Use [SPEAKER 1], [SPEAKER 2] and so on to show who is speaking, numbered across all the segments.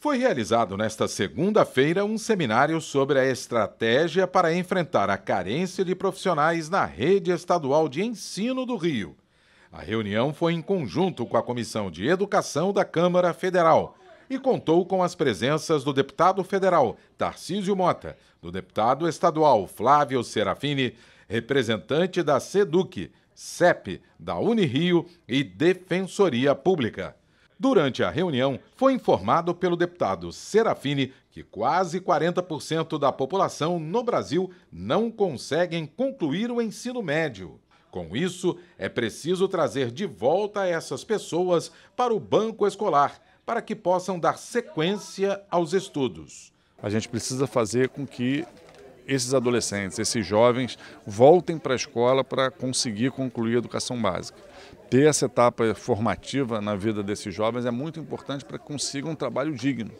[SPEAKER 1] Foi realizado nesta segunda-feira um seminário sobre a estratégia para enfrentar a carência de profissionais na rede estadual de ensino do Rio. A reunião foi em conjunto com a Comissão de Educação da Câmara Federal e contou com as presenças do deputado federal Tarcísio Mota, do deputado estadual Flávio Serafini, representante da SEDUC, CEP, da Unirio e Defensoria Pública. Durante a reunião, foi informado pelo deputado Serafini que quase 40% da população no Brasil não conseguem concluir o ensino médio. Com isso, é preciso trazer de volta essas pessoas para o banco escolar, para que possam dar sequência aos estudos. A gente precisa fazer com que
[SPEAKER 2] esses adolescentes, esses jovens, voltem para a escola para conseguir concluir a educação básica. Ter essa etapa formativa na vida desses jovens é muito importante para que consigam um trabalho digno,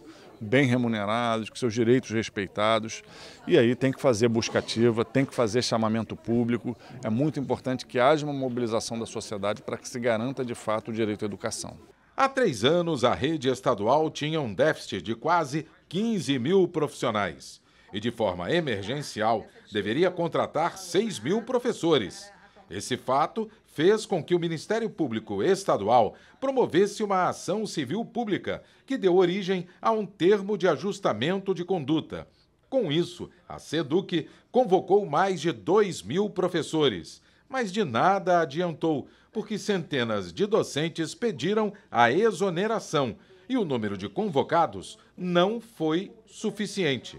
[SPEAKER 2] bem remunerados, com seus direitos respeitados. E aí tem que fazer busca ativa, tem que fazer chamamento público. É muito importante que haja uma
[SPEAKER 1] mobilização da sociedade para que se garanta de fato o direito à educação. Há três anos, a rede estadual tinha um déficit de quase 15 mil profissionais e, de forma emergencial, deveria contratar 6 mil professores. Esse fato fez com que o Ministério Público Estadual promovesse uma ação civil pública que deu origem a um termo de ajustamento de conduta. Com isso, a SEDUC convocou mais de 2 mil professores, mas de nada adiantou, porque centenas de docentes pediram a exoneração e o número de convocados não foi suficiente.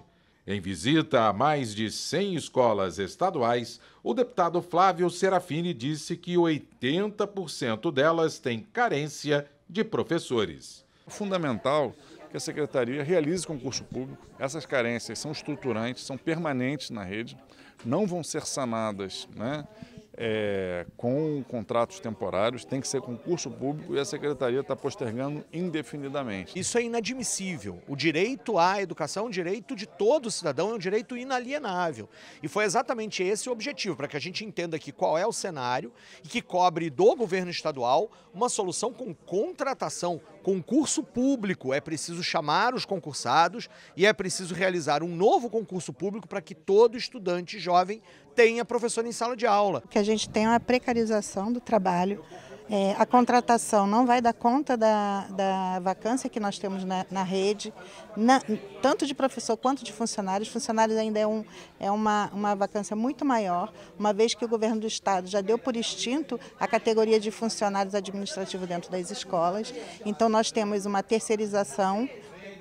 [SPEAKER 1] Em visita a mais de 100 escolas estaduais, o deputado Flávio Serafini disse que 80% delas têm carência de professores. É fundamental que a secretaria realize concurso público. Essas carências são estruturantes, são
[SPEAKER 2] permanentes na rede, não vão ser sanadas né, é, com contratos temporários, tem que ser concurso público e a secretaria está postergando indefinidamente.
[SPEAKER 3] Isso é inadmissível. O direito à educação é um direito de todo cidadão, é um direito inalienável. E foi exatamente esse o objetivo, para que a gente entenda aqui qual é o cenário e que cobre do governo estadual uma solução com contratação, concurso público. É preciso chamar os concursados e é preciso realizar um novo concurso público para que todo estudante jovem tenha professor em sala de aula
[SPEAKER 4] gente tem uma precarização do trabalho. É, a contratação não vai dar conta da, da vacância que nós temos na, na rede, na, tanto de professor quanto de funcionários. Funcionários ainda é, um, é uma, uma vacância muito maior, uma vez que o governo do estado já deu por extinto a categoria de funcionários administrativos dentro das escolas. Então, nós temos uma terceirização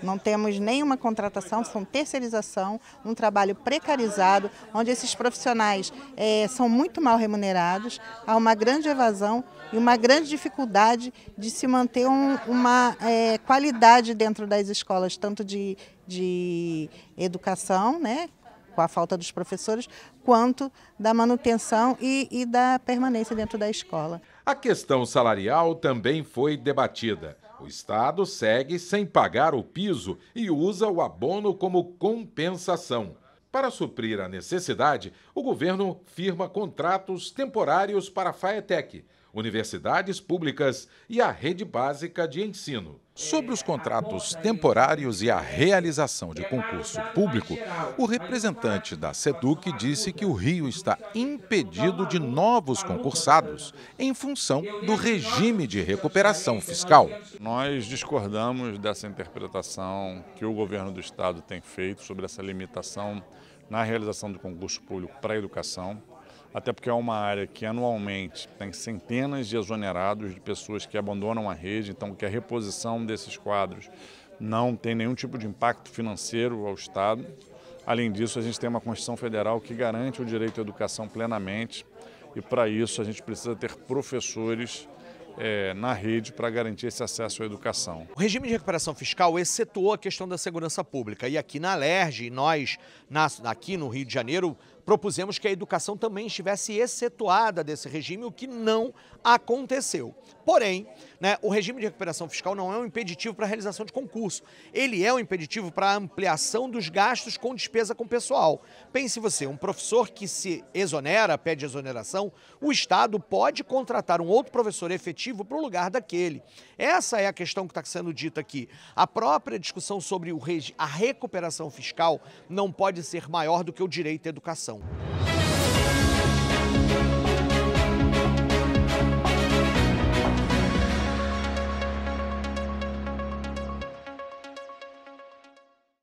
[SPEAKER 4] não temos nenhuma contratação, são terceirização, um trabalho precarizado, onde esses profissionais é, são muito mal remunerados, há uma grande evasão e uma grande dificuldade de se manter um, uma é, qualidade dentro das escolas, tanto de, de educação, né, com a falta dos professores, quanto da manutenção e, e, da permanência dentro da escola.
[SPEAKER 1] A questão salarial também foi debatida. O Estado segue sem pagar o piso e usa o abono como compensação. Para suprir a necessidade, o governo firma contratos temporários para a Faetec, universidades públicas e a rede básica de ensino. Sobre os é, contratos temporários e a realização de concurso público, o representante da SEDUC disse que o Rio está impedido de novos concursados em função do regime de recuperação fiscal. Nós discordamos
[SPEAKER 2] dessa interpretação que o governo do estado tem feito sobre essa limitação na realização do concurso público para a educação até porque é uma área que anualmente tem centenas de exonerados de pessoas que abandonam a rede, então que a reposição desses quadros não tem nenhum tipo de impacto financeiro ao Estado. Além disso, a gente tem uma Constituição Federal que garante o direito à educação plenamente e, para isso, a gente precisa ter
[SPEAKER 3] professores é, na rede para garantir esse acesso à educação. O regime de recuperação fiscal excetuou a questão da segurança pública. E aqui na LERJ, nós, na, aqui no Rio de Janeiro, propusemos que a educação também estivesse excetuada desse regime, o que não aconteceu. Porém, né, o regime de recuperação fiscal não é um impeditivo para a realização de concurso. Ele é um impeditivo para a ampliação dos gastos com despesa com pessoal. Pense você, um professor que se exonera, pede exoneração, o Estado pode contratar um outro professor efetivo para o lugar daquele. Essa é a questão que está sendo dita aqui. A própria discussão sobre a recuperação fiscal não pode ser maior do que o direito à educação. União.